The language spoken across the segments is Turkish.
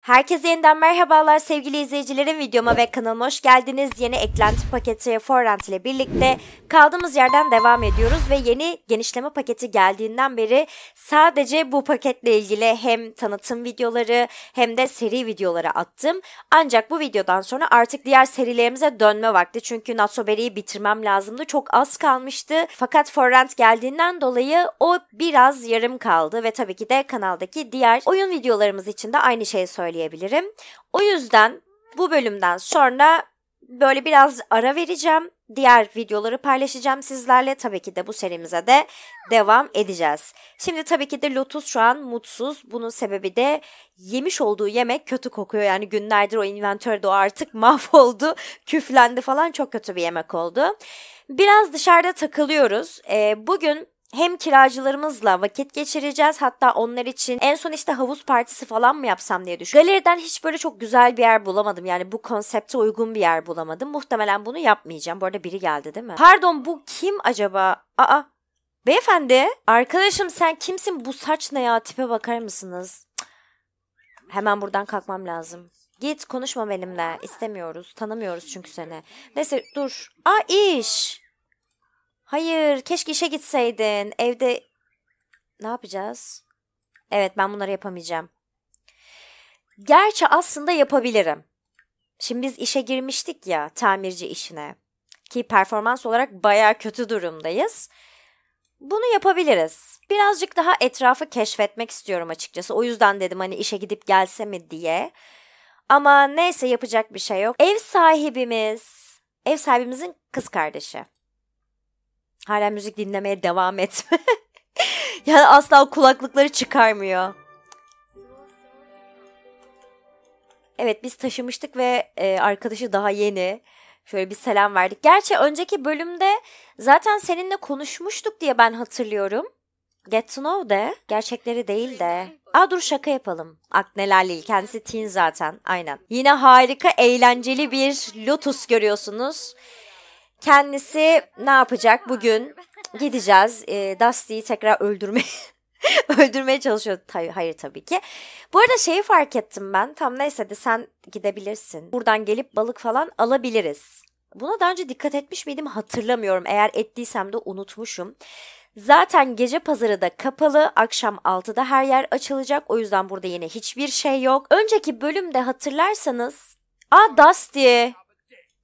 Herkese yeniden merhabalar sevgili izleyicilerim videoma ve kanalıma hoş geldiniz. Yeni eklenti paketi Forant ile birlikte kaldığımız yerden devam ediyoruz ve yeni genişleme paketi geldiğinden beri sadece bu paketle ilgili hem tanıtım videoları hem de seri videoları attım. Ancak bu videodan sonra artık diğer serilerimize dönme vakti çünkü Natsoberi'yi bitirmem lazımdı. Çok az kalmıştı fakat Forant geldiğinden dolayı o biraz yarım kaldı ve tabii ki de kanaldaki diğer oyun videolarımız için de aynı şeyi söyledim söyleyebilirim. O yüzden bu bölümden sonra böyle biraz ara vereceğim. Diğer videoları paylaşacağım sizlerle. Tabii ki de bu serimize de devam edeceğiz. Şimdi tabii ki de Lotus şu an mutsuz. Bunun sebebi de yemiş olduğu yemek kötü kokuyor. Yani günlerdir o inventörde o artık mahvoldu, küflendi falan çok kötü bir yemek oldu. Biraz dışarıda takılıyoruz. Ee, bugün hem kiracılarımızla vakit geçireceğiz hatta onlar için en son işte havuz partisi falan mı yapsam diye düşündüm. Galeriden hiç böyle çok güzel bir yer bulamadım yani bu konsepte uygun bir yer bulamadım. Muhtemelen bunu yapmayacağım. Bu arada biri geldi değil mi? Pardon bu kim acaba? Aa beyefendi arkadaşım sen kimsin bu saç ne ya tipe bakar mısınız? Cık. Hemen buradan kalkmam lazım. Git konuşma benimle İstemiyoruz, tanımıyoruz çünkü seni. Neyse dur. Aa iş. Hayır keşke işe gitseydin. Evde ne yapacağız? Evet ben bunları yapamayacağım. Gerçi aslında yapabilirim. Şimdi biz işe girmiştik ya tamirci işine. Ki performans olarak baya kötü durumdayız. Bunu yapabiliriz. Birazcık daha etrafı keşfetmek istiyorum açıkçası. O yüzden dedim hani işe gidip gelse mi diye. Ama neyse yapacak bir şey yok. Ev sahibimiz, ev sahibimizin kız kardeşi. Hala müzik dinlemeye devam etme. yani asla kulaklıkları çıkarmıyor. Evet biz taşımıştık ve e, arkadaşı daha yeni. Şöyle bir selam verdik. Gerçi önceki bölümde zaten seninle konuşmuştuk diye ben hatırlıyorum. Get to know de. Gerçekleri değil de. Aa dur şaka yapalım. Akneler Lil kendisi teen zaten. Aynen. Yine harika eğlenceli bir Lotus görüyorsunuz. Kendisi ne yapacak bugün? Gideceğiz. E, Dusty'yi tekrar öldürmeye öldürmeye çalışıyor. Hayır, tabii ki. Bu arada şeyi fark ettim ben. Tam neyse de sen gidebilirsin. Buradan gelip balık falan alabiliriz. Buna daha önce dikkat etmiş miydim hatırlamıyorum. Eğer ettiysem de unutmuşum. Zaten gece pazarı da kapalı. Akşam 6'da her yer açılacak. O yüzden burada yine hiçbir şey yok. Önceki bölümde hatırlarsanız... Aa Dusty!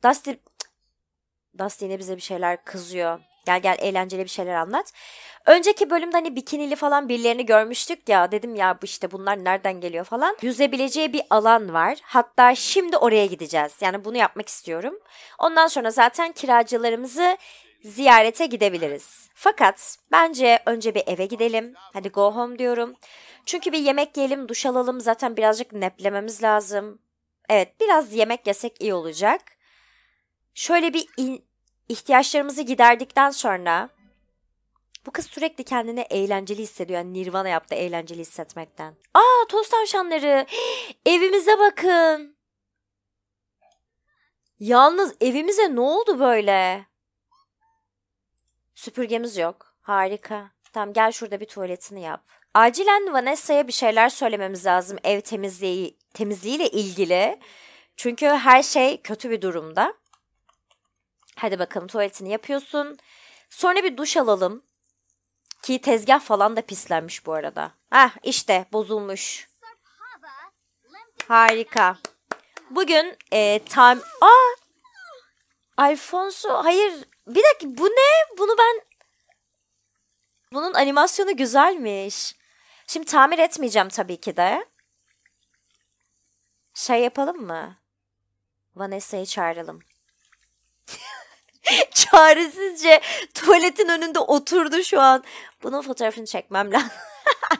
Dusty Dust yine bize bir şeyler kızıyor. Gel gel eğlenceli bir şeyler anlat. Önceki bölümde hani bikinili falan birilerini görmüştük ya. Dedim ya bu işte bunlar nereden geliyor falan. Yüzebileceği bir alan var. Hatta şimdi oraya gideceğiz. Yani bunu yapmak istiyorum. Ondan sonra zaten kiracılarımızı ziyarete gidebiliriz. Fakat bence önce bir eve gidelim. Hadi go home diyorum. Çünkü bir yemek yiyelim, duş alalım. Zaten birazcık neplememiz lazım. Evet biraz yemek yesek iyi olacak şöyle bir ihtiyaçlarımızı giderdikten sonra bu kız sürekli kendini eğlenceli hissediyor. Yani Nirvana yaptı eğlenceli hissetmekten. Aa toz tavşanları. Evimize bakın. Yalnız evimize ne oldu böyle? Süpürgemiz yok. Harika. Tamam gel şurada bir tuvaletini yap. Acilen Vanessa'ya bir şeyler söylememiz lazım ev temizliği temizliğiyle ilgili. Çünkü her şey kötü bir durumda. Hadi bakalım tuvaletini yapıyorsun. Sonra bir duş alalım. Ki tezgah falan da pislenmiş bu arada. Ah işte bozulmuş. Harika. Bugün e, tam... Aa! Alfonso hayır bir dakika bu ne? Bunu ben... Bunun animasyonu güzelmiş. Şimdi tamir etmeyeceğim tabii ki de. Şey yapalım mı? Vanessa'yı çağıralım çaresizce tuvaletin önünde oturdu şu an. Bunun fotoğrafını çekmem lazım.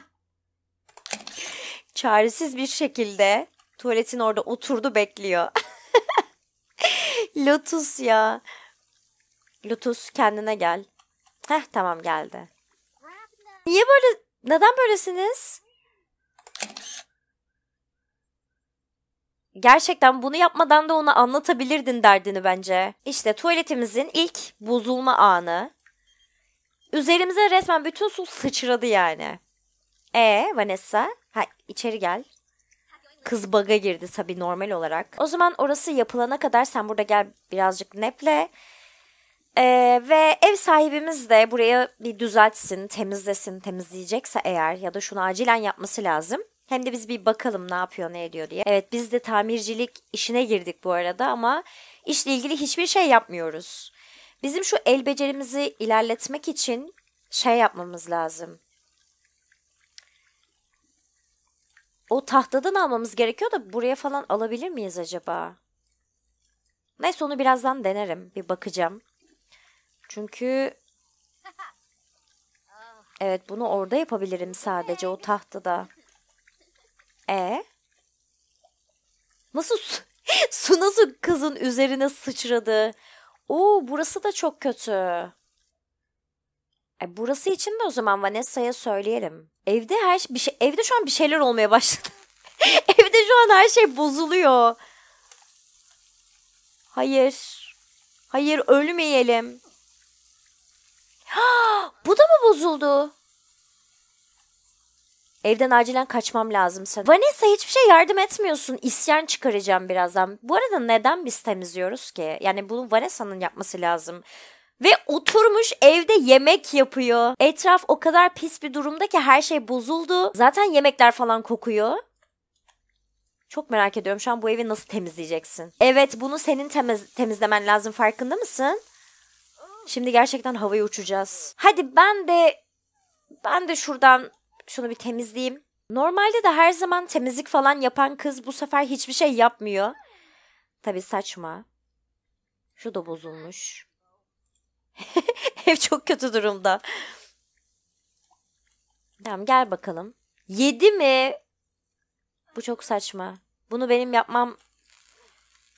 Çaresiz bir şekilde tuvaletin orada oturdu bekliyor. Lotus ya. Lotus kendine gel. Heh tamam geldi. Niye böyle neden böylesiniz? Gerçekten bunu yapmadan da ona anlatabilirdin derdini bence. İşte tuvaletimizin ilk bozulma anı. Üzerimize resmen bütün su sıçradı yani. E Vanessa, ha içeri gel. Kız baga girdi tabii normal olarak. O zaman orası yapılana kadar sen burada gel birazcık neple. Ee, ve ev sahibimiz de buraya bir düzeltsin, temizlesin, temizleyecekse eğer ya da şunu acilen yapması lazım. Hem de biz bir bakalım ne yapıyor ne ediyor diye. Evet biz de tamircilik işine girdik bu arada ama işle ilgili hiçbir şey yapmıyoruz. Bizim şu el becerimizi ilerletmek için şey yapmamız lazım. O tahtadan almamız gerekiyor da buraya falan alabilir miyiz acaba? Neyse onu birazdan denerim. Bir bakacağım. Çünkü Evet bunu orada yapabilirim sadece o tahtada. E nasıl su, su nasıl kızın üzerine sıçradı? Oo burası da çok kötü. E, burası için de o zaman Vanessa'ya söyleyelim. Evde her şey, bir şey evde şu an bir şeyler olmaya başladı. evde şu an her şey bozuluyor. Hayır. Hayır ölmeyelim. Ha, bu da mı bozuldu? Evden acilen kaçmam lazım sen. Vanessa hiçbir şey yardım etmiyorsun. İsyan çıkaracağım birazdan. Bu arada neden biz temizliyoruz ki? Yani bunu Vanessa'nın yapması lazım. Ve oturmuş evde yemek yapıyor. Etraf o kadar pis bir durumda ki her şey bozuldu. Zaten yemekler falan kokuyor. Çok merak ediyorum şu an bu evi nasıl temizleyeceksin? Evet bunu senin temiz, temizlemen lazım farkında mısın? Şimdi gerçekten havaya uçacağız. Hadi ben de ben de şuradan şunu bir temizleyeyim. Normalde de her zaman temizlik falan yapan kız bu sefer hiçbir şey yapmıyor. Tabi saçma. Şu da bozulmuş. Ev çok kötü durumda. Tamam gel bakalım. Yedi mi? Bu çok saçma. Bunu benim yapmam...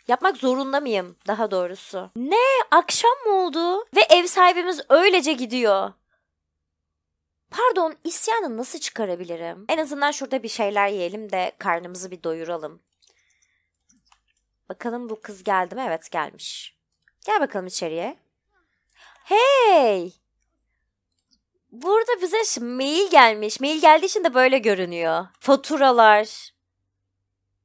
Yapmak zorunda mıyım daha doğrusu? Ne? Akşam mı oldu? Ve ev sahibimiz öylece gidiyor. Pardon isyanı nasıl çıkarabilirim? En azından şurada bir şeyler yiyelim de karnımızı bir doyuralım. Bakalım bu kız geldi mi? Evet gelmiş. Gel bakalım içeriye. Hey! Burada bize mail gelmiş. Mail geldiği için de böyle görünüyor. Faturalar.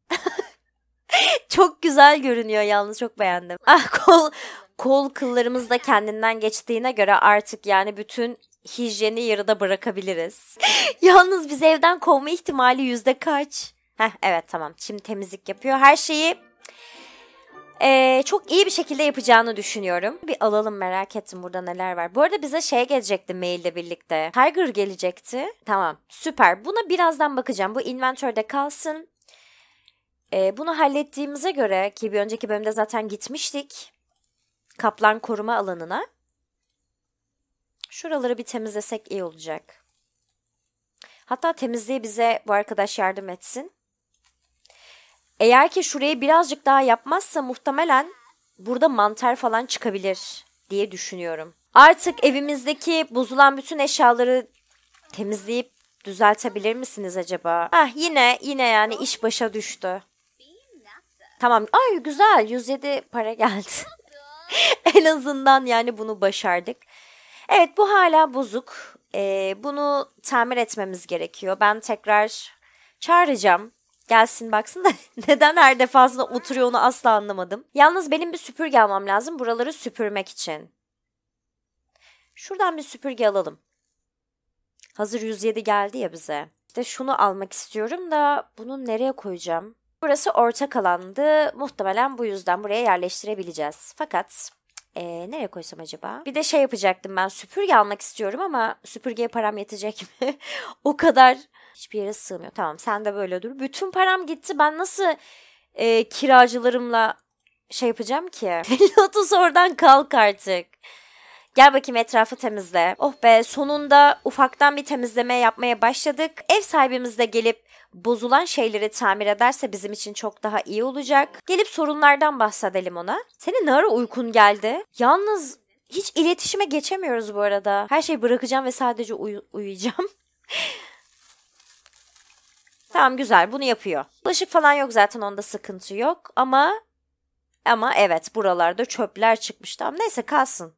çok güzel görünüyor yalnız çok beğendim. Ah kol kol kıllarımız da kendinden geçtiğine göre artık yani bütün hijyeni yarıda bırakabiliriz. Yalnız biz evden kovma ihtimali yüzde kaç? Heh evet tamam şimdi temizlik yapıyor. Her şeyi e, çok iyi bir şekilde yapacağını düşünüyorum. Bir alalım merak ettim burada neler var. Bu arada bize şey gelecekti maille birlikte. Tiger gelecekti. Tamam süper buna birazdan bakacağım. Bu inventörde kalsın. E, bunu hallettiğimize göre ki bir önceki bölümde zaten gitmiştik kaplan koruma alanına. Şuraları bir temizlesek iyi olacak. Hatta temizliği bize bu arkadaş yardım etsin. Eğer ki şurayı birazcık daha yapmazsa muhtemelen burada mantar falan çıkabilir diye düşünüyorum. Artık evimizdeki bozulan bütün eşyaları temizleyip düzeltebilir misiniz acaba? Ah yine yine yani iş başa düştü. Tamam. Ay güzel 107 para geldi. en azından yani bunu başardık. Evet bu hala bozuk. Ee, bunu tamir etmemiz gerekiyor. Ben tekrar çağıracağım. Gelsin baksın da neden her defasında oturuyor onu asla anlamadım. Yalnız benim bir süpürge almam lazım buraları süpürmek için. Şuradan bir süpürge alalım. Hazır 107 geldi ya bize. İşte şunu almak istiyorum da bunu nereye koyacağım? Burası ortak alandı. Muhtemelen bu yüzden buraya yerleştirebileceğiz. Fakat ee, nereye koysam acaba? Bir de şey yapacaktım ben süpürge almak istiyorum ama süpürgeye param yetecek mi? o kadar hiçbir yere sığmıyor. Tamam sen de böyle dur. Bütün param gitti. Ben nasıl e, kiracılarımla şey yapacağım ki? Lotus oradan kalk artık. Gel bakayım etrafı temizle. Oh be sonunda ufaktan bir temizleme yapmaya başladık. Ev sahibimiz de gelip bozulan şeyleri tamir ederse bizim için çok daha iyi olacak. Gelip sorunlardan bahsedelim ona. Senin ne ara uykun geldi? Yalnız hiç iletişime geçemiyoruz bu arada. Her şeyi bırakacağım ve sadece uy- uyuyacağım. tamam güzel bunu yapıyor. Bulaşık falan yok zaten onda sıkıntı yok ama ama evet buralarda çöpler çıkmış tamam neyse kalsın.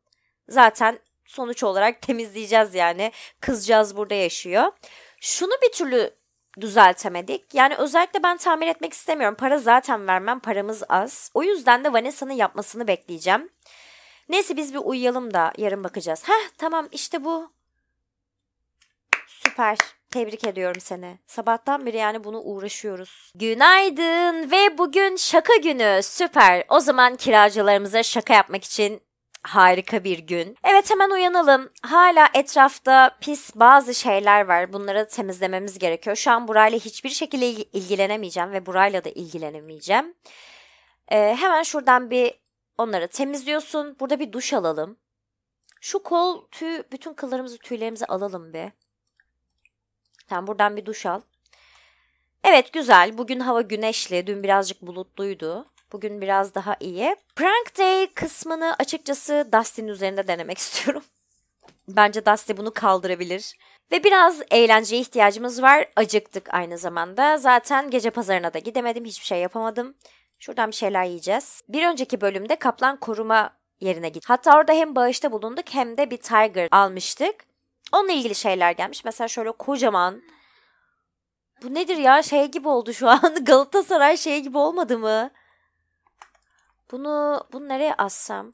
Zaten sonuç olarak temizleyeceğiz yani. Kızcağız burada yaşıyor. Şunu bir türlü düzeltemedik. Yani özellikle ben tamir etmek istemiyorum. Para zaten vermem. Paramız az. O yüzden de Vanessa'nın yapmasını bekleyeceğim. Neyse biz bir uyuyalım da yarın bakacağız. Heh tamam işte bu. Süper. Tebrik ediyorum seni. Sabahtan beri yani bunu uğraşıyoruz. Günaydın ve bugün şaka günü. Süper. O zaman kiracılarımıza şaka yapmak için harika bir gün. Evet hemen uyanalım. Hala etrafta pis bazı şeyler var. Bunları temizlememiz gerekiyor. Şu an burayla hiçbir şekilde ilgilenemeyeceğim ve burayla da ilgilenemeyeceğim. Ee, hemen şuradan bir onları temizliyorsun. Burada bir duş alalım. Şu kol tüy, bütün kıllarımızı tüylerimizi alalım bir. Tamam buradan bir duş al. Evet güzel. Bugün hava güneşli. Dün birazcık bulutluydu. Bugün biraz daha iyi. Prank Day kısmını açıkçası Dusty'nin üzerinde denemek istiyorum. Bence Dusty bunu kaldırabilir. Ve biraz eğlenceye ihtiyacımız var. Acıktık aynı zamanda. Zaten gece pazarına da gidemedim. Hiçbir şey yapamadım. Şuradan bir şeyler yiyeceğiz. Bir önceki bölümde kaplan koruma yerine gittik. Hatta orada hem bağışta bulunduk hem de bir tiger almıştık. Onunla ilgili şeyler gelmiş. Mesela şöyle kocaman. Bu nedir ya? Şey gibi oldu şu an. Galatasaray şey gibi olmadı mı? Bunu, bunu nereye assam?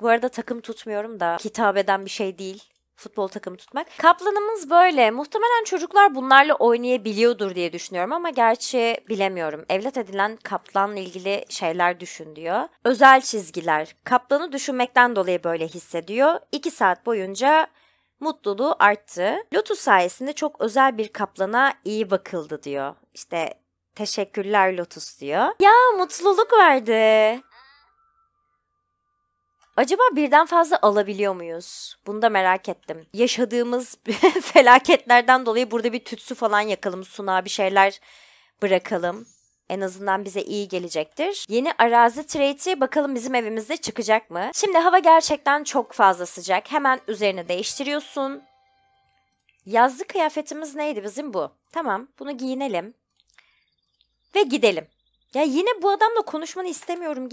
Bu arada takım tutmuyorum da hitap eden bir şey değil futbol takımı tutmak. Kaplanımız böyle. Muhtemelen çocuklar bunlarla oynayabiliyordur diye düşünüyorum ama gerçi bilemiyorum. Evlat edilen kaplanla ilgili şeyler düşün diyor. Özel çizgiler. Kaplanı düşünmekten dolayı böyle hissediyor. 2 saat boyunca mutluluğu arttı. Lotus sayesinde çok özel bir kaplana iyi bakıldı diyor. İşte Teşekkürler Lotus diyor. Ya mutluluk verdi. Acaba birden fazla alabiliyor muyuz? Bunu da merak ettim. Yaşadığımız felaketlerden dolayı burada bir tütsü falan yakalım, suna bir şeyler bırakalım. En azından bize iyi gelecektir. Yeni arazi trade'i bakalım bizim evimizde çıkacak mı? Şimdi hava gerçekten çok fazla sıcak. Hemen üzerine değiştiriyorsun. Yazlı kıyafetimiz neydi bizim bu? Tamam bunu giyinelim ve gidelim. Ya yine bu adamla konuşmanı istemiyorum.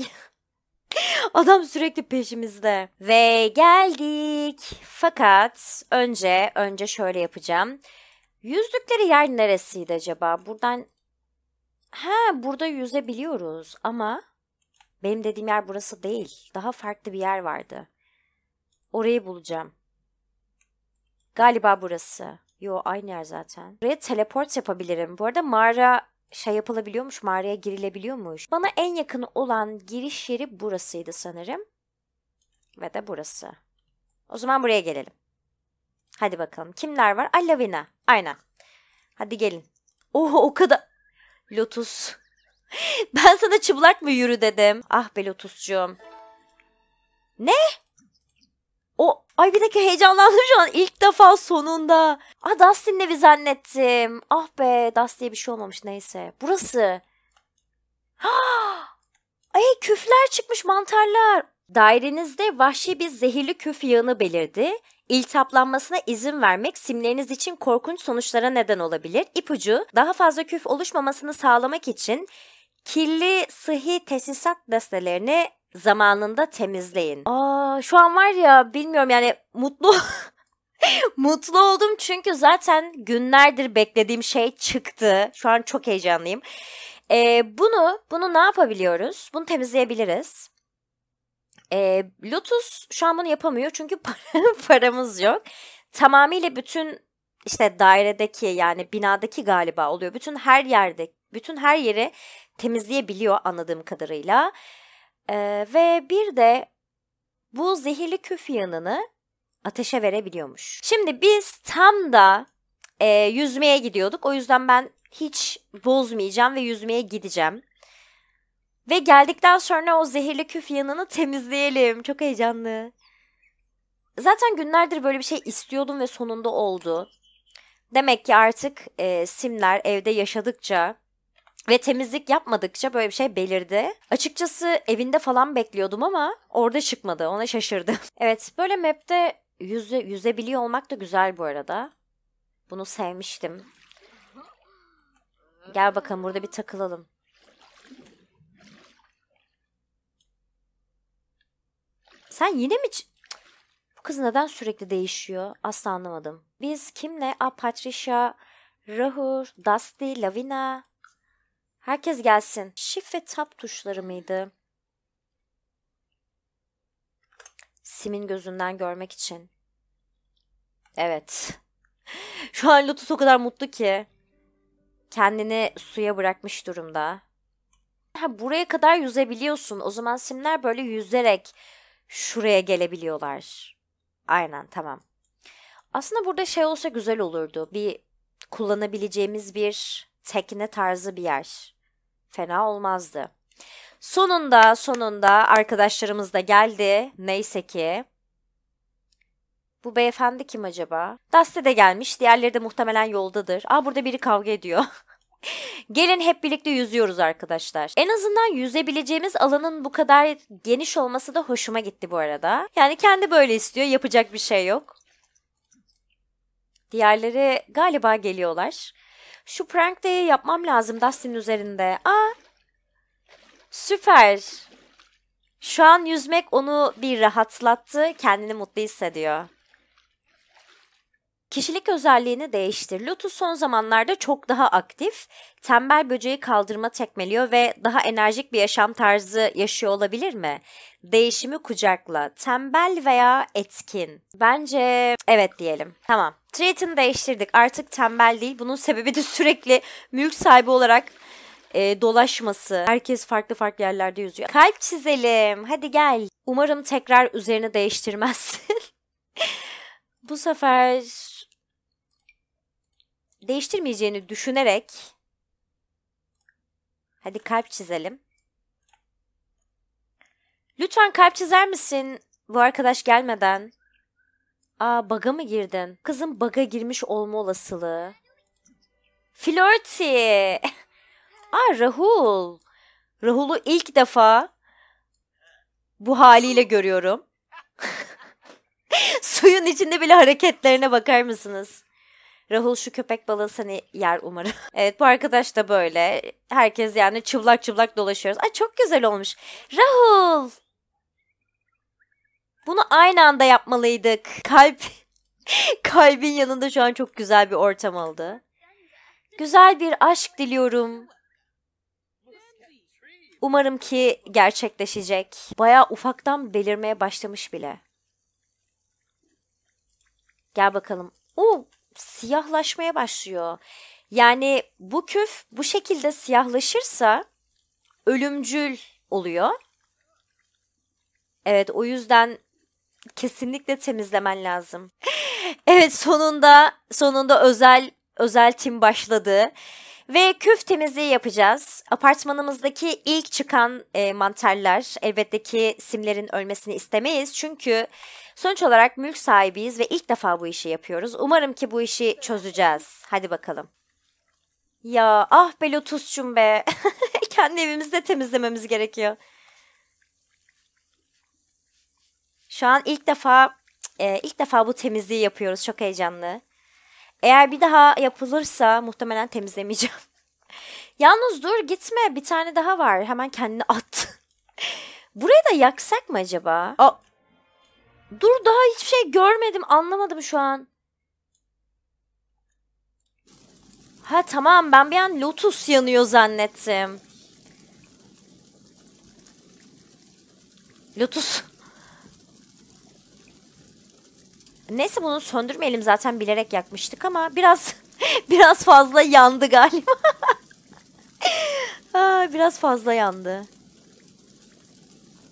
Adam sürekli peşimizde. Ve geldik. Fakat önce önce şöyle yapacağım. Yüzdükleri yer neresiydi acaba? Buradan Ha, burada yüzebiliyoruz ama benim dediğim yer burası değil. Daha farklı bir yer vardı. Orayı bulacağım. Galiba burası. Yo aynı yer zaten. Buraya teleport yapabilirim. Bu arada mağara şey yapılabiliyormuş, mağaraya girilebiliyormuş. Bana en yakın olan giriş yeri burasıydı sanırım. Ve de burası. O zaman buraya gelelim. Hadi bakalım. Kimler var? Alavina. Aynen. Hadi gelin. Oho o kadar. Lotus. ben sana çıplak mı yürü dedim. Ah be Lotuscuğum. Ne? O ay bir dakika heyecanlandım şu an ilk defa sonunda. Ah Dustin evi zannettim. Ah be Dustin'e bir şey olmamış neyse. Burası. ay küfler çıkmış mantarlar. Dairenizde vahşi bir zehirli küf yığını belirdi. İltihaplanmasına izin vermek simleriniz için korkunç sonuçlara neden olabilir. İpucu daha fazla küf oluşmamasını sağlamak için kirli sıhhi tesisat destelerini zamanında temizleyin. Aa şu an var ya bilmiyorum yani mutlu Mutlu oldum çünkü zaten günlerdir beklediğim şey çıktı. Şu an çok heyecanlıyım. Ee, bunu bunu ne yapabiliyoruz? Bunu temizleyebiliriz. Ee, Lotus şu an bunu yapamıyor çünkü paramız yok. Tamamıyla bütün işte dairedeki yani binadaki galiba oluyor. Bütün her yerde, bütün her yeri temizleyebiliyor anladığım kadarıyla. Ee, ve bir de bu zehirli küf yanını ateşe verebiliyormuş. Şimdi biz tam da e, yüzmeye gidiyorduk. O yüzden ben hiç bozmayacağım ve yüzmeye gideceğim. Ve geldikten sonra o zehirli küf yanını temizleyelim. Çok heyecanlı. Zaten günlerdir böyle bir şey istiyordum ve sonunda oldu. Demek ki artık e, simler evde yaşadıkça ve temizlik yapmadıkça böyle bir şey belirdi. Açıkçası evinde falan bekliyordum ama orada çıkmadı. Ona şaşırdım. evet böyle map'te yüze, yüzebiliyor olmak da güzel bu arada. Bunu sevmiştim. Gel bakalım burada bir takılalım. Sen yine mi... Bu kız neden sürekli değişiyor? Asla anlamadım. Biz kimle? A, Patricia, Rahur, Dusty, Lavina, Herkes gelsin. Shift ve Tab tuşları mıydı? Sim'in gözünden görmek için. Evet. Şu an Lotus o kadar mutlu ki. Kendini suya bırakmış durumda. Ha, buraya kadar yüzebiliyorsun. O zaman simler böyle yüzerek şuraya gelebiliyorlar. Aynen tamam. Aslında burada şey olsa güzel olurdu. Bir kullanabileceğimiz bir tekne tarzı bir yer fena olmazdı. Sonunda sonunda arkadaşlarımız da geldi. Neyse ki. Bu beyefendi kim acaba? Daste de gelmiş. Diğerleri de muhtemelen yoldadır. Aa burada biri kavga ediyor. Gelin hep birlikte yüzüyoruz arkadaşlar. En azından yüzebileceğimiz alanın bu kadar geniş olması da hoşuma gitti bu arada. Yani kendi böyle istiyor. Yapacak bir şey yok. Diğerleri galiba geliyorlar. Şu prank day'ı yapmam lazım Dustin üzerinde. Aa. Süper. Şu an yüzmek onu bir rahatlattı. Kendini mutlu hissediyor. Kişilik özelliğini değiştir. Lotus son zamanlarda çok daha aktif, tembel böceği kaldırma tekmeliyor ve daha enerjik bir yaşam tarzı yaşıyor olabilir mi? Değişimi kucakla, tembel veya etkin. Bence evet diyelim. Tamam. Treatini değiştirdik. Artık tembel değil. Bunun sebebi de sürekli mülk sahibi olarak e, dolaşması. Herkes farklı farklı yerlerde yüzüyor. Kalp çizelim. Hadi gel. Umarım tekrar üzerine değiştirmezsin. Bu sefer değiştirmeyeceğini düşünerek hadi kalp çizelim. Lütfen kalp çizer misin bu arkadaş gelmeden? Aa baga mı girdin? Kızın baga girmiş olma olasılığı. Flirty. Aa Rahul. Rahul'u ilk defa bu haliyle görüyorum. Suyun içinde bile hareketlerine bakar mısınız? Rahul şu köpek balığı seni hani yer umarım. evet bu arkadaş da böyle. Herkes yani çıplak çıplak dolaşıyoruz. Ay çok güzel olmuş. Rahul! Bunu aynı anda yapmalıydık. Kalp kalbin yanında şu an çok güzel bir ortam oldu. Güzel bir aşk diliyorum. Umarım ki gerçekleşecek. Baya ufaktan belirmeye başlamış bile. Gel bakalım. Oo, siyahlaşmaya başlıyor. Yani bu küf bu şekilde siyahlaşırsa ölümcül oluyor. Evet o yüzden kesinlikle temizlemen lazım. evet sonunda sonunda özel özel tim başladı. Ve küf temizliği yapacağız. Apartmanımızdaki ilk çıkan e, mantarlar elbette ki simlerin ölmesini istemeyiz. Çünkü sonuç olarak mülk sahibiyiz ve ilk defa bu işi yapıyoruz. Umarım ki bu işi çözeceğiz. Hadi bakalım. Ya ah be Lotus'cum be. Kendi evimizde temizlememiz gerekiyor. Şu an ilk defa e, ilk defa bu temizliği yapıyoruz. Çok heyecanlı. Eğer bir daha yapılırsa muhtemelen temizlemeyeceğim. Yalnız dur gitme bir tane daha var. Hemen kendini at. Burayı da yaksak mı acaba? Aa, dur daha hiçbir şey görmedim anlamadım şu an. Ha tamam ben bir an lotus yanıyor zannettim. Lotus. Neyse bunu söndürmeyelim zaten bilerek yakmıştık ama biraz biraz fazla yandı galiba. Aa, biraz fazla yandı.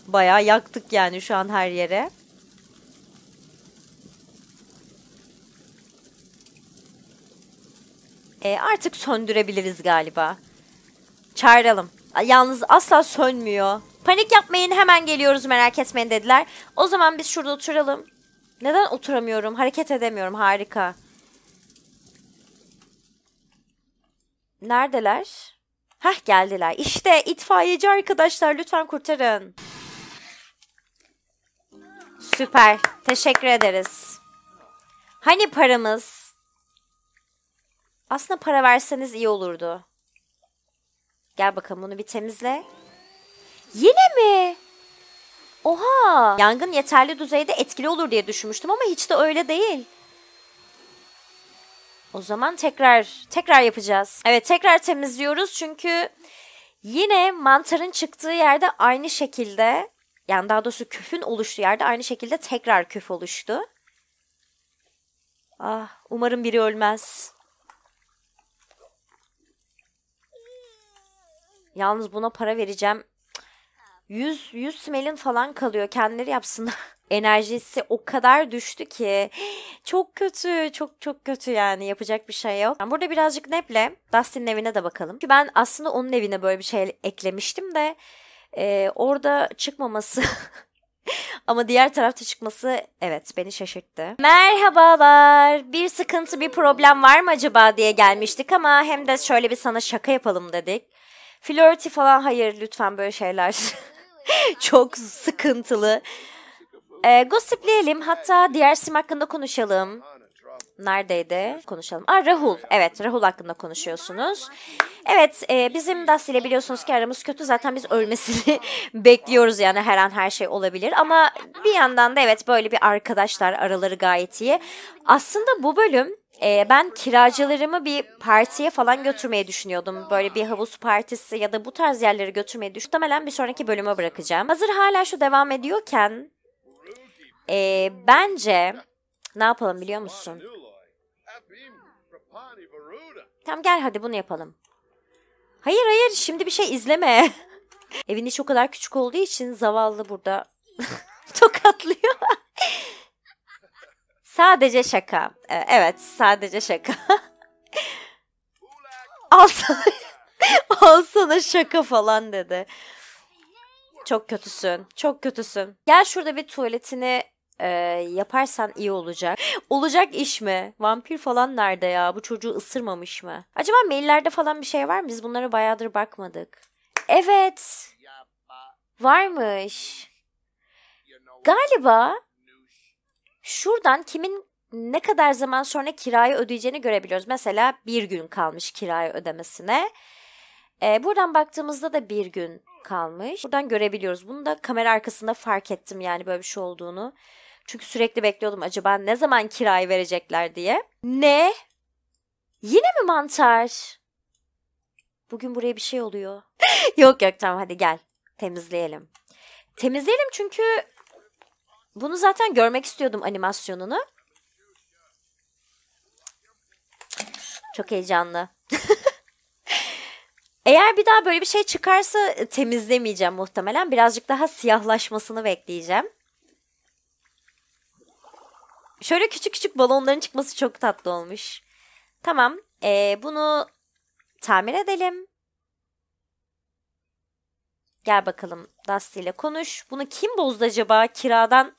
Bayağı yaktık yani şu an her yere. E, artık söndürebiliriz galiba. Çağıralım. Yalnız asla sönmüyor. Panik yapmayın hemen geliyoruz merak etmeyin dediler. O zaman biz şurada oturalım. Neden oturamıyorum? Hareket edemiyorum. Harika. Neredeler? Hah geldiler. İşte itfaiyeci arkadaşlar lütfen kurtarın. Süper. Teşekkür ederiz. Hani paramız? Aslında para verseniz iyi olurdu. Gel bakalım bunu bir temizle. Yine mi? Oha! Yangın yeterli düzeyde etkili olur diye düşünmüştüm ama hiç de öyle değil. O zaman tekrar tekrar yapacağız. Evet tekrar temizliyoruz çünkü yine mantarın çıktığı yerde aynı şekilde yani daha doğrusu küfün oluştuğu yerde aynı şekilde tekrar küf oluştu. Ah umarım biri ölmez. Yalnız buna para vereceğim. 100, 100 smelin falan kalıyor. Kendileri yapsınlar. Enerjisi o kadar düştü ki çok kötü çok çok kötü yani yapacak bir şey yok. burada birazcık Nep'le Dustin'in evine de bakalım. Çünkü ben aslında onun evine böyle bir şey eklemiştim de e, orada çıkmaması Ama diğer tarafta çıkması evet beni şaşırttı. Merhabalar. Bir sıkıntı bir problem var mı acaba diye gelmiştik ama hem de şöyle bir sana şaka yapalım dedik. Flirty falan hayır lütfen böyle şeyler. çok sıkıntılı. E, ee, gossipleyelim hatta diğer sim hakkında konuşalım. Neredeydi? Konuşalım. Aa Rahul. Evet Rahul hakkında konuşuyorsunuz. Evet e, bizim Das ile biliyorsunuz ki aramız kötü. Zaten biz ölmesini bekliyoruz yani her an her şey olabilir. Ama bir yandan da evet böyle bir arkadaşlar araları gayet iyi. Aslında bu bölüm e, ben kiracılarımı bir partiye falan götürmeyi düşünüyordum. Böyle bir havuz partisi ya da bu tarz yerlere götürmeyi düşünüyordum. Muhtemelen bir sonraki bölüme bırakacağım. Hazır hala şu devam ediyorken e, bence ne yapalım biliyor musun? Tamam gel hadi bunu yapalım. Hayır hayır şimdi bir şey izleme. Evin içi o kadar küçük olduğu için zavallı burada tokatlıyor. Sadece şaka. E, evet sadece şaka. Alsana sana, şaka falan dedi. Çok kötüsün. Çok kötüsün. Gel şurada bir tuvaletini e, yaparsan iyi olacak. Olacak iş mi? Vampir falan nerede ya? Bu çocuğu ısırmamış mı? Acaba maillerde falan bir şey var mı? Biz bunlara bayağıdır bakmadık. Evet. Varmış. Galiba Şuradan kimin ne kadar zaman sonra kirayı ödeyeceğini görebiliyoruz. Mesela bir gün kalmış kirayı ödemesine. Ee, buradan baktığımızda da bir gün kalmış. Buradan görebiliyoruz. Bunu da kamera arkasında fark ettim yani böyle bir şey olduğunu. Çünkü sürekli bekliyordum acaba ne zaman kirayı verecekler diye. Ne? Yine mi mantar? Bugün buraya bir şey oluyor. yok yok tamam hadi gel temizleyelim. Temizleyelim çünkü bunu zaten görmek istiyordum animasyonunu. Çok heyecanlı. Eğer bir daha böyle bir şey çıkarsa e, temizlemeyeceğim muhtemelen. Birazcık daha siyahlaşmasını bekleyeceğim. Şöyle küçük küçük balonların çıkması çok tatlı olmuş. Tamam. E, bunu tamir edelim. Gel bakalım Dusty ile konuş. Bunu kim bozdu acaba kiradan?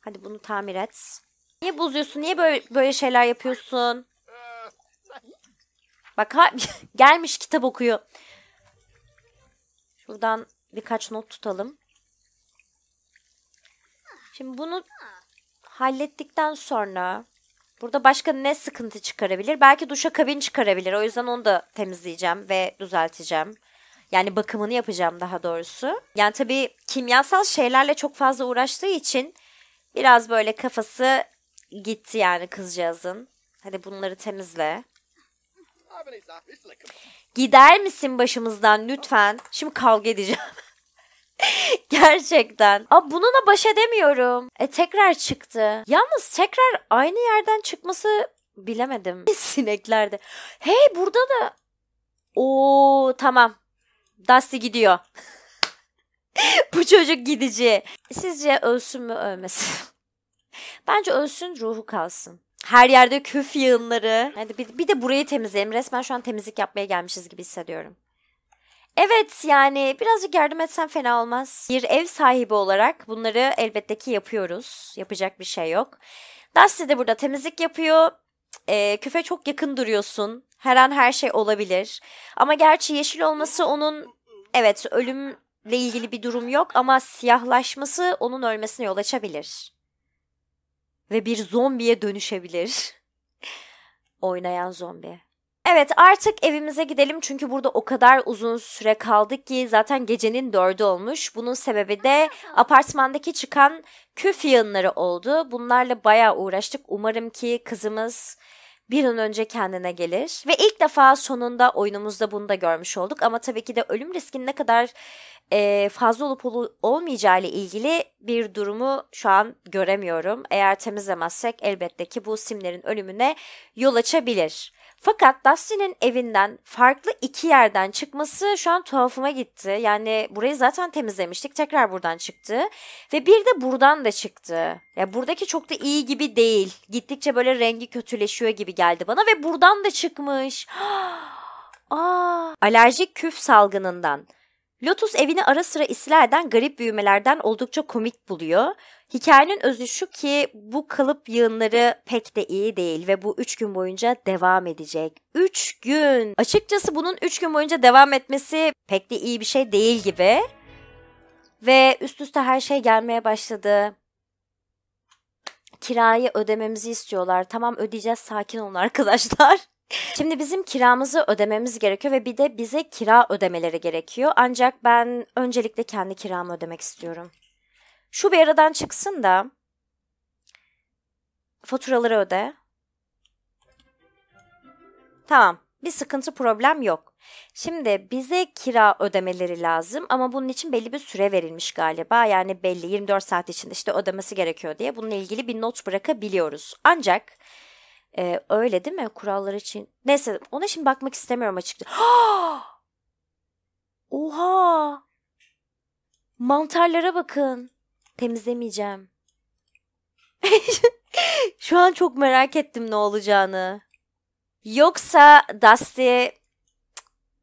Hadi bunu tamir et. Niye bozuyorsun? Niye böyle, böyle şeyler yapıyorsun? Bak ha, gelmiş kitap okuyor. Şuradan birkaç not tutalım. Şimdi bunu hallettikten sonra burada başka ne sıkıntı çıkarabilir? Belki duşa kabin çıkarabilir. O yüzden onu da temizleyeceğim ve düzelteceğim. Yani bakımını yapacağım daha doğrusu. Yani tabii kimyasal şeylerle çok fazla uğraştığı için biraz böyle kafası gitti yani kızcağızın. Hadi bunları temizle. Gider misin başımızdan lütfen? Şimdi kavga edeceğim. Gerçekten. Aa, bununla baş edemiyorum. E tekrar çıktı. Yalnız tekrar aynı yerden çıkması bilemedim. Sineklerde. Hey burada da. Oo tamam. Dusty gidiyor. Bu çocuk gidici. Sizce ölsün mü ölmesin? Bence ölsün ruhu kalsın. Her yerde küf yığınları. Hadi bir, bir de burayı temizleyelim. Resmen şu an temizlik yapmaya gelmişiz gibi hissediyorum. Evet yani birazcık yardım etsen fena olmaz. Bir ev sahibi olarak bunları elbette ki yapıyoruz. Yapacak bir şey yok. Dusty de burada temizlik yapıyor. E, küfe çok yakın duruyorsun. Her an her şey olabilir. Ama gerçi yeşil olması onun evet ölümle ilgili bir durum yok ama siyahlaşması onun ölmesine yol açabilir. Ve bir zombiye dönüşebilir. Oynayan zombi. Evet artık evimize gidelim çünkü burada o kadar uzun süre kaldık ki zaten gecenin dördü olmuş. Bunun sebebi de apartmandaki çıkan küf yığınları oldu. Bunlarla bayağı uğraştık. Umarım ki kızımız bir an önce kendine gelir. Ve ilk defa sonunda oyunumuzda bunu da görmüş olduk. Ama tabii ki de ölüm riskinin ne kadar e, fazla olup ol- olmayacağı ile ilgili bir durumu şu an göremiyorum. Eğer temizlemezsek elbette ki bu simlerin ölümüne yol açabilir. Fakat Dusty'nin evinden farklı iki yerden çıkması şu an tuhafıma gitti. Yani burayı zaten temizlemiştik. Tekrar buradan çıktı. Ve bir de buradan da çıktı. Ya buradaki çok da iyi gibi değil. Gittikçe böyle rengi kötüleşiyor gibi geldi bana ve buradan da çıkmış. Aa, alerjik küf salgınından. Lotus evini ara sıra istila eden garip büyümelerden oldukça komik buluyor. Hikayenin özü şu ki bu kalıp yığınları pek de iyi değil ve bu 3 gün boyunca devam edecek. 3 gün! Açıkçası bunun 3 gün boyunca devam etmesi pek de iyi bir şey değil gibi. Ve üst üste her şey gelmeye başladı kirayı ödememizi istiyorlar. Tamam ödeyeceğiz sakin olun arkadaşlar. Şimdi bizim kiramızı ödememiz gerekiyor ve bir de bize kira ödemeleri gerekiyor. Ancak ben öncelikle kendi kiramı ödemek istiyorum. Şu bir aradan çıksın da faturaları öde. Tamam. Bir sıkıntı problem yok. Şimdi bize kira ödemeleri lazım ama bunun için belli bir süre verilmiş galiba. Yani belli 24 saat içinde işte ödemesi gerekiyor diye bununla ilgili bir not bırakabiliyoruz. Ancak e, öyle değil mi kurallar için? Neyse ona şimdi bakmak istemiyorum açıkçası. Oha! Mantarlara bakın temizlemeyeceğim. Şu an çok merak ettim ne olacağını. Yoksa Dusty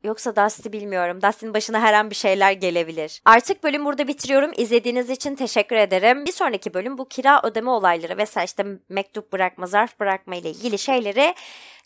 Yoksa Dusty bilmiyorum. Dusty'nin başına her an bir şeyler gelebilir. Artık bölüm burada bitiriyorum. İzlediğiniz için teşekkür ederim. Bir sonraki bölüm bu kira ödeme olayları vesaire işte mektup bırakma, zarf bırakma ile ilgili şeyleri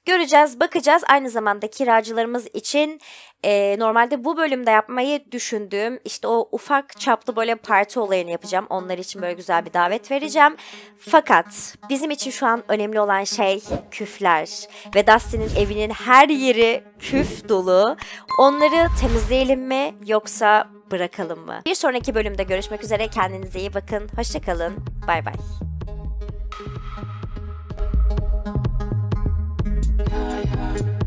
Göreceğiz, bakacağız. Aynı zamanda kiracılarımız için e, normalde bu bölümde yapmayı düşündüğüm işte o ufak çaplı böyle parti olayını yapacağım. Onlar için böyle güzel bir davet vereceğim. Fakat bizim için şu an önemli olan şey küfler. Ve Dustin'in evinin her yeri küf dolu. Onları temizleyelim mi yoksa bırakalım mı? Bir sonraki bölümde görüşmek üzere. Kendinize iyi bakın. Hoşçakalın. Bay bay. Yeah.